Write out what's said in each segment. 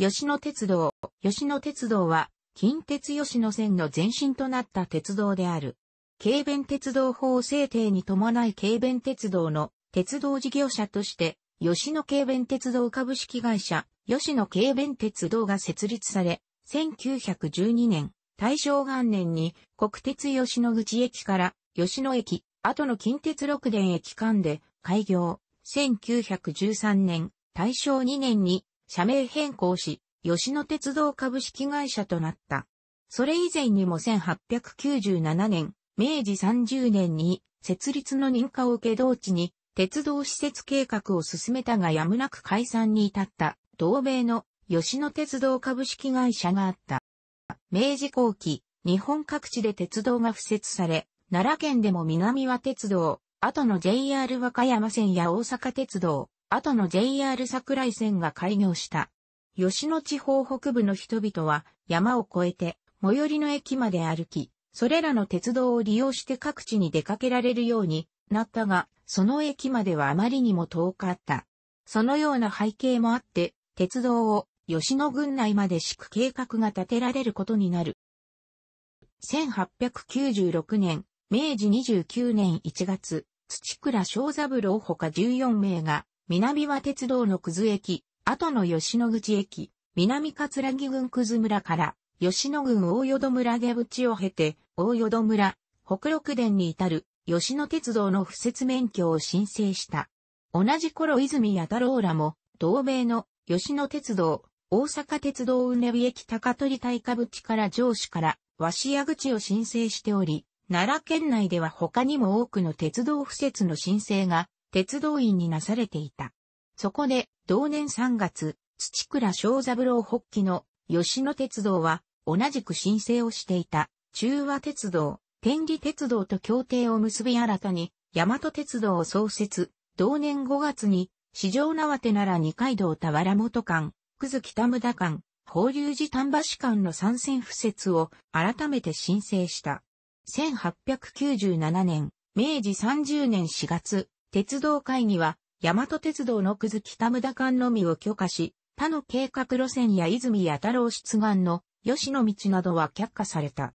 吉野鉄道。吉野鉄道は、近鉄吉野線の前身となった鉄道である。軽便鉄道法制定に伴い軽便鉄道の鉄道事業者として、吉野軽便鉄道株式会社、吉野軽便鉄道が設立され、1912年、大正元年に国鉄吉野口駅から吉野駅、後の近鉄六電駅間で開業。1913年、大正2年に社名変更し、吉野鉄道株式会社となった。それ以前にも1897年、明治30年に設立の認可を受け同地に鉄道施設計画を進めたがやむなく解散に至った同米の吉野鉄道株式会社があった。明治後期、日本各地で鉄道が敷設され、奈良県でも南和鉄道、後の JR 和歌山線や大阪鉄道、後の JR 桜井線が開業した。吉野地方北部の人々は山を越えて最寄りの駅まで歩き、それらの鉄道を利用して各地に出かけられるようになったが、その駅まではあまりにも遠かった。そのような背景もあって、鉄道を吉野郡内まで敷く計画が立てられることになる。1896年、明治29年1月、土倉正三郎ほか14名が南は鉄道のくず駅、後の吉野口駅、南葛城郡くず村から、吉野郡大淀村出口を経て、大淀村、北六殿に至る、吉野鉄道の不設免許を申請した。同じ頃泉や太郎らも、同盟の吉野鉄道、大阪鉄道うねび駅高取大下口から上司から鷲屋口を申請しており、奈良県内では他にも多くの鉄道敷設の申請が鉄道員になされていた。そこで、同年3月、土倉正三郎北起の吉野鉄道は、同じく申請をしていた、中和鉄道、天理鉄道と協定を結び新たに、大和鉄道を創設、同年5月に、市場縄手なら二階堂田原本間、くず北村田間、法隆寺丹波市間の参戦不設を改めて申請した。1897年、明治30年4月、鉄道会議は、大和鉄道のくず北無駄間のみを許可し、他の計画路線や泉や太郎出願の吉野道などは却下された。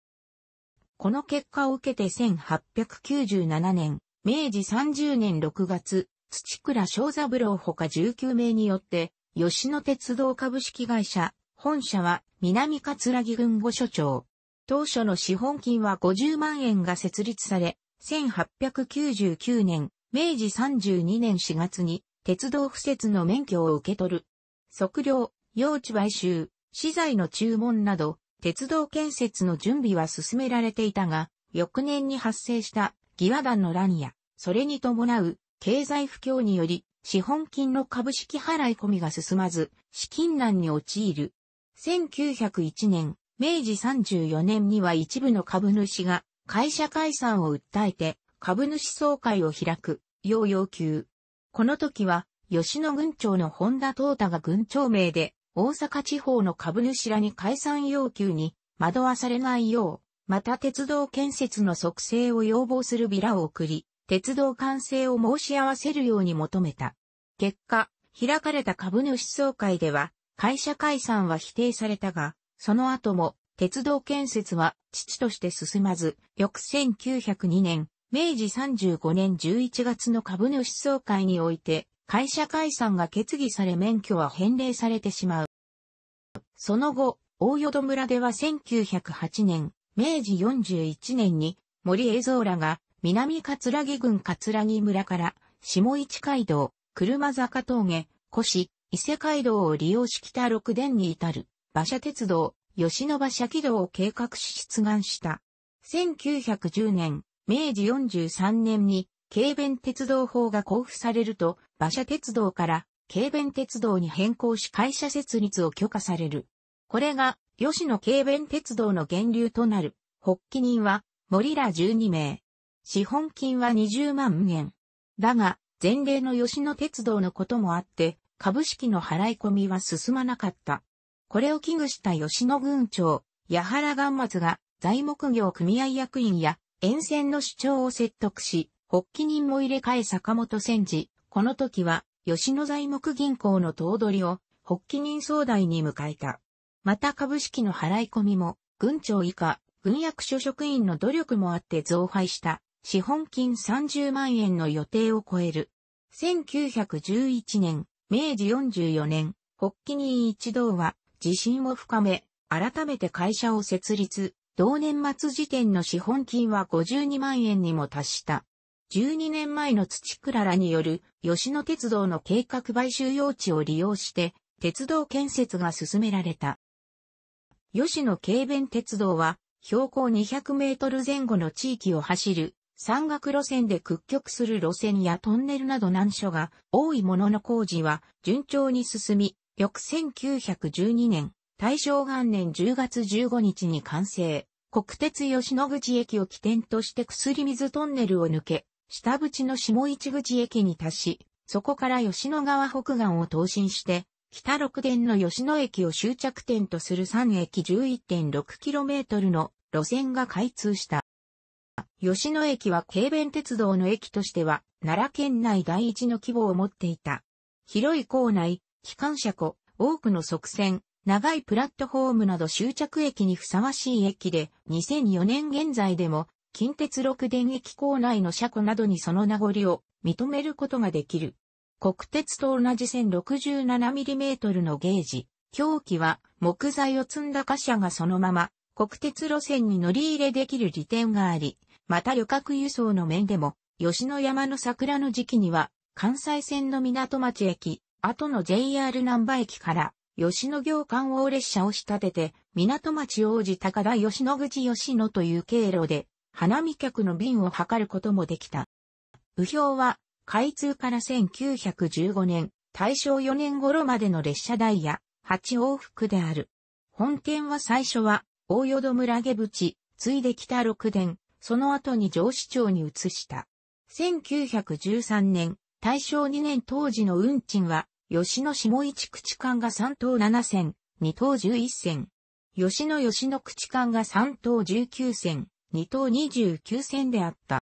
この結果を受けて1897年、明治30年6月、土倉正三郎ほか19名によって、吉野鉄道株式会社、本社は南葛城郡御所長。当初の資本金は50万円が設立され、1899年、明治32年4月に鉄道敷設の免許を受け取る。測量、用地買収、資材の注文など、鉄道建設の準備は進められていたが、翌年に発生した疑和団の乱や、それに伴う経済不況により、資本金の株式払い込みが進まず、資金難に陥る。1901年、明治34年には一部の株主が会社解散を訴えて、株主総会を開く、要要求。この時は、吉野郡長の本田東太が郡長名で、大阪地方の株主らに解散要求に惑わされないよう、また鉄道建設の促成を要望するビラを送り、鉄道完成を申し合わせるように求めた。結果、開かれた株主総会では、会社解散は否定されたが、その後も、鉄道建設は父として進まず、翌1902年、明治35年11月の株主総会において、会社解散が決議され免許は返礼されてしまう。その後、大淀村では1908年、明治41年に森栄蔵らが南葛城郡葛城村から下市街道、車坂峠、越、伊勢街道を利用し北六殿に至る馬車鉄道、吉野馬車軌道を計画し出願した。1910年、明治43年に、軽便鉄道法が交付されると、馬車鉄道から軽便鉄道に変更し会社設立を許可される。これが、吉野軽便鉄道の源流となる、発起人は、森ら12名。資本金は20万円。だが、前例の吉野鉄道のこともあって、株式の払い込みは進まなかった。これを危惧した吉野軍長、矢原元松が、材木業組合役員や沿線の主張を説得し、発起人も入れ替え坂本戦時、この時は吉野材木銀行の頭取を発起人総代に迎えた。また株式の払い込みも、軍庁以下、軍役所職員の努力もあって増配した資本金30万円の予定を超える。1911年、明治44年、発起人一同は自信を深め、改めて会社を設立、同年末時点の資本金は52万円にも達した。12年前の土倉らによる吉野鉄道の計画買収用地を利用して鉄道建設が進められた。吉野軽便鉄道は標高200メートル前後の地域を走る山岳路線で屈曲する路線やトンネルなど難所が多いものの工事は順調に進み、翌1912年大正元年10月15日に完成。国鉄吉野口駅を起点として薬水トンネルを抜け、下淵の下市口駅に達し、そこから吉野川北岸を東進して、北六電の吉野駅を終着点とする3駅 11.6km の路線が開通した。吉野駅は軽便鉄道の駅としては、奈良県内第一の規模を持っていた。広い構内、機関車庫、多くの側線、長いプラットフォームなど終着駅にふさわしい駅で、2004年現在でも、近鉄六電駅構内の車庫などにその名残を認めることができる。国鉄と同じ 1067mm のゲージ、表記は木材を積んだ貨車がそのまま国鉄路線に乗り入れできる利点があり、また旅客輸送の面でも、吉野山の桜の時期には、関西線の港町駅、後の JR 南波駅から吉野行観王列車を仕立てて、港町王子高田吉野口吉野という経路で、花見客の便を図ることもできた。右表は、開通から1915年、大正4年頃までの列車ダイヤ、8往復である。本店は最初は、大淀村下淵、ついできた六殿、その後に上市町に移した。1913年、大正2年当時の運賃は、吉野下市口管が3等7線、2等11線。吉野吉野口管が3等19線、2等29線であった。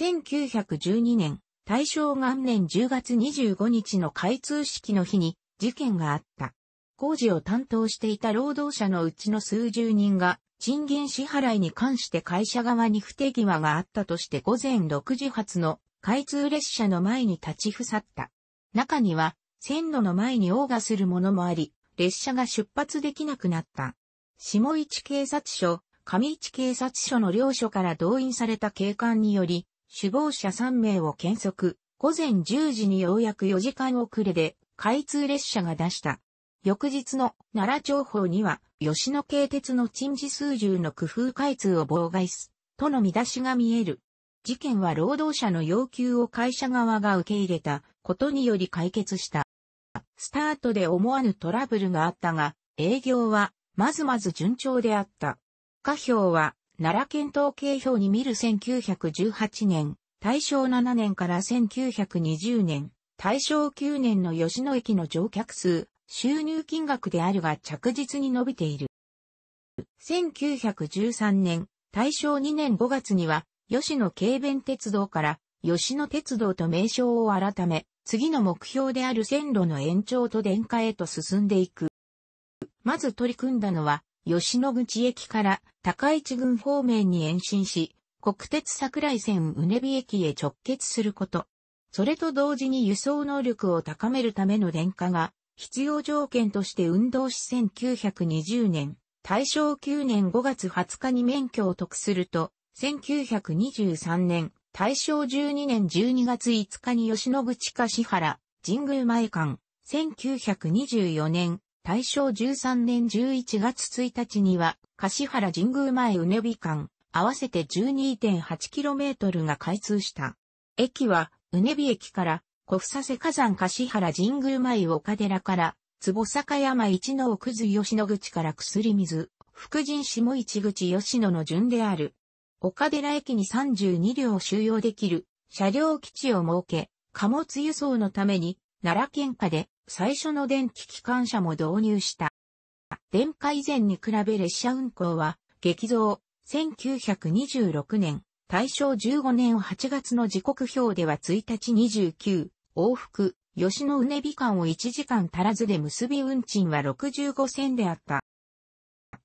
1912年、大正元年10月25日の開通式の日に事件があった。工事を担当していた労働者のうちの数十人が、賃金支払いに関して会社側に不手際があったとして午前6時発の開通列車の前に立ちふさった。中には、線路の前に謳歌するものもあり、列車が出発できなくなった。下市警察署、上市警察署の両署から動員された警官により、首謀者3名を検測、午前10時にようやく4時間遅れで、開通列車が出した。翌日の奈良情報には、吉野系鉄の陳時数十の工夫開通を妨害す、との見出しが見える。事件は労働者の要求を会社側が受け入れたことにより解決した。スタートで思わぬトラブルがあったが、営業はまずまず順調であった。下表は奈良県統計表に見る1918年、大正7年から1920年、大正9年の吉野駅の乗客数、収入金額であるが着実に伸びている。1913年、大正2年5月には、吉野軽便鉄道から吉野鉄道と名称を改め、次の目標である線路の延長と電化へと進んでいく。まず取り組んだのは、吉野口駅から高市郡方面に延伸し、国鉄桜井線うねび駅へ直結すること。それと同時に輸送能力を高めるための電化が必要条件として運動し1920年、大正9年5月20日に免許を得すると、1923年大正12年12月5日に吉野口柏原、神宮前館、1924年、大正13年11月1日には、柏原神宮前うねび合わせて 12.8km が開通した。駅は、うねび駅から、小房瀬火山柏原神宮前岡寺から、坪坂山一の奥津吉野口から薬水、福神下市口吉野の順である。岡寺駅に32両収容できる車両基地を設け、貨物輸送のために奈良県下で最初の電気機関車も導入した。電化以前に比べ列車運行は激増。1926年、大正15年8月の時刻表では1日29、往復、吉野梅美間を1時間足らずで結び運賃は65銭であった。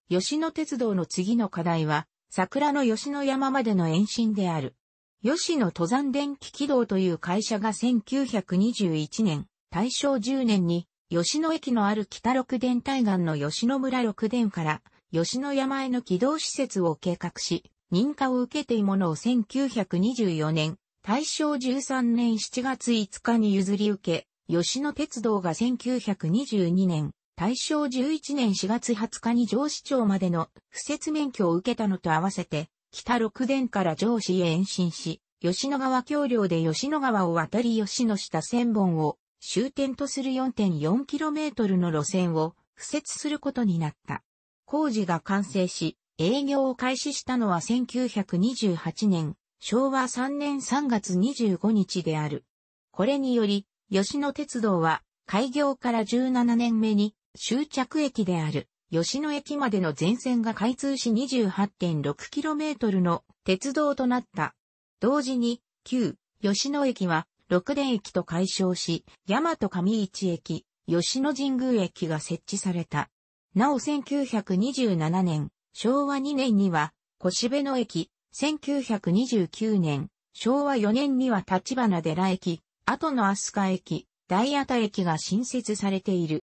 吉野鉄道の次の課題は、桜の吉野山までの延伸である。吉野登山電気軌道という会社が1921年、大正10年に、吉野駅のある北六電対岸の吉野村六電から吉野山への軌道施設を計画し、認可を受けていものを1924年、大正13年7月5日に譲り受け、吉野鉄道が1922年大正11年4月20日に上市長までの不設免許を受けたのと合わせて、北六殿から上市へ延伸し、吉野川橋梁で吉野川を渡り吉野下千本を終点とする 4.4km の路線を不設することになった。工事が完成し、営業を開始したのは1928年、昭和3年3月25日である。これにより、吉野鉄道は開業から17年目に終着駅である吉野駅までの全線が開通し 28.6km の鉄道となった。同時に、旧吉野駅は六電駅と解消し、大和上市駅、吉野神宮駅が設置された。なお1927年、昭和2年には、越辺野駅、1929年、昭和4年には立花寺駅、後の飛鳥駅、大谷駅が新設されている。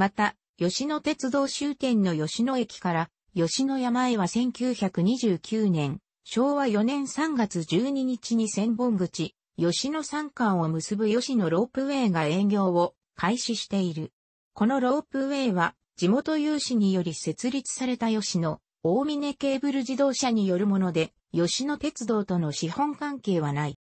また、吉野鉄道終点の吉野駅から吉野山へは1929年、昭和4年3月12日に千本口、吉野山間を結ぶ吉野ロープウェイが営業を開始している。このロープウェイは地元有志により設立された吉野、大峰ケーブル自動車によるもので、吉野鉄道との資本関係はない。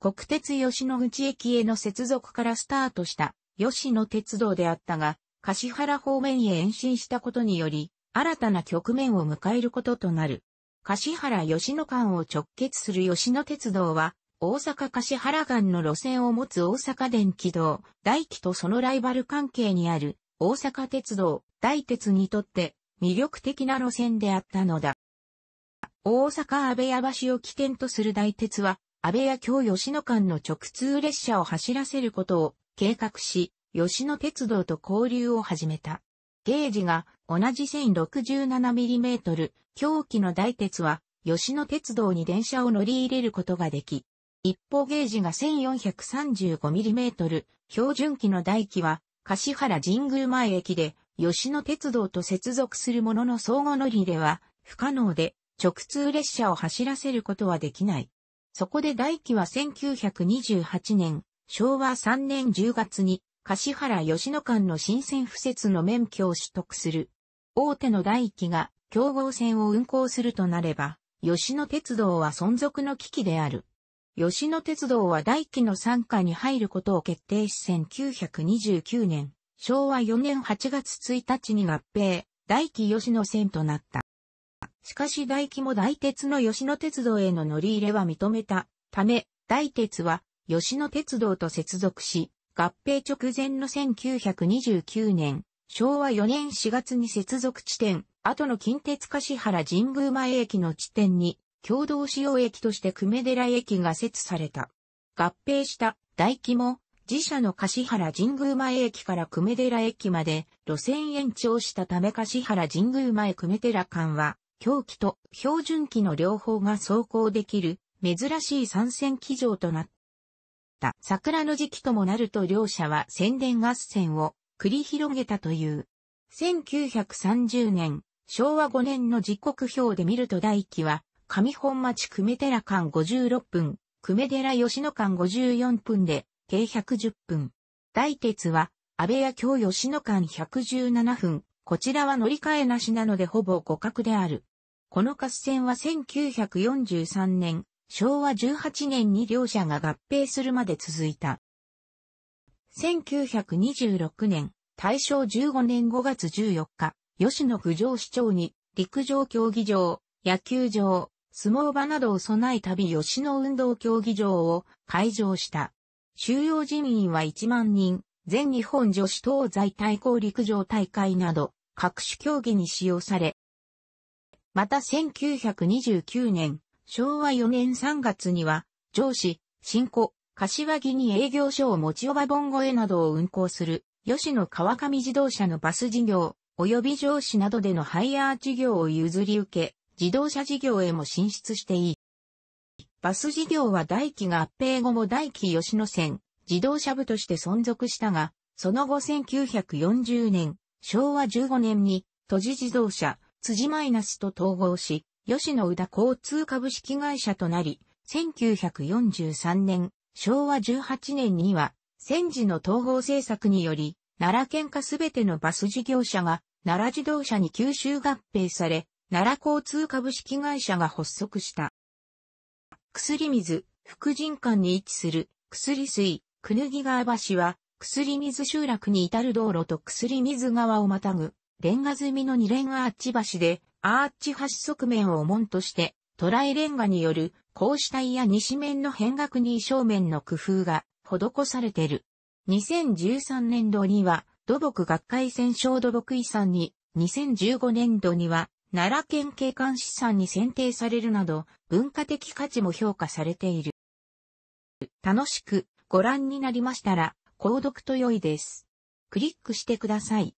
国鉄吉野口駅への接続からスタートした吉野鉄道であったが、柏原方面へ延伸したことにより、新たな局面を迎えることとなる。柏原吉野間を直結する吉野鉄道は、大阪柏原間の路線を持つ大阪電気道、大気とそのライバル関係にある大阪鉄道、大鉄にとって魅力的な路線であったのだ。大阪安倍屋橋を起点とする大鉄は、安倍屋京吉野間の直通列車を走らせることを計画し、吉野鉄道と交流を始めた。ゲージが同じ 1067mm 狂気の大鉄は吉野鉄道に電車を乗り入れることができ、一方ゲージが 1435mm 標準機の大機は柏原神宮前駅で吉野鉄道と接続するものの相互乗り入れは不可能で直通列車を走らせることはできない。そこで大機は1928年昭和3年10月に、柏原吉野間の新線敷設の免許を取得する。大手の第一が競合線を運行するとなれば、吉野鉄道は存続の危機である。吉野鉄道は第一の参加に入ることを決定し1929年、昭和4年8月1日に合併、第一吉野線となった。しかし大規模大鉄の吉野鉄道への乗り入れは認めたため、大鉄は吉野鉄道と接続し、合併直前の1929年、昭和4年4月に接続地点、後の近鉄柏原神宮前駅の地点に、共同使用駅として久米寺駅が設された。合併した大規模、自社の柏原神宮前駅から久米寺駅まで路線延長したため柏原神宮前久米寺間は、狂気と標準機の両方が走行できる珍しい参戦機場となった。った桜の時期ともなると両者は宣伝合戦を繰り広げたという。1930年、昭和5年の時刻表で見ると大輝は、上本町久米寺間56分、久米寺吉野間54分で、計110分。大鉄は、安倍や京吉野間117分、こちらは乗り換えなしなのでほぼ互角である。この合戦は1943年、昭和18年に両社が合併するまで続いた。1926年、大正15年5月14日、吉野郡上市長に、陸上競技場、野球場、相撲場などを備えたび吉野運動競技場を開場した。収容人員は1万人、全日本女子東西対抗陸上大会など、各種競技に使用され、また1929年、昭和4年3月には、上司、新古、柏木に営業所を持ちおばん越などを運行する、吉野川上自動車のバス事業、及び上司などでのハイヤー事業を譲り受け、自動車事業へも進出していい。バス事業は大輝が合併後も大輝吉野線、自動車部として存続したが、その後1940年、昭和15年に、都市自動車、辻マイナスと統合し、吉野宇田交通株式会社となり、1943年、昭和18年には、戦時の統合政策により、奈良県下すべてのバス事業者が、奈良自動車に吸収合併され、奈良交通株式会社が発足した。薬水、福神館に位置する、薬水、くぬぎ川橋は、薬水集落に至る道路と薬水川をまたぐ、レンガ積みの二連アーチ橋で、アーチ発側面を門として、トライレンガによる、格子体や西面の変額に正面の工夫が施されている。2013年度には、土木学会戦勝土木遺産に、2015年度には、奈良県警官資産に選定されるなど、文化的価値も評価されている。楽しくご覧になりましたら、購読と良いです。クリックしてください。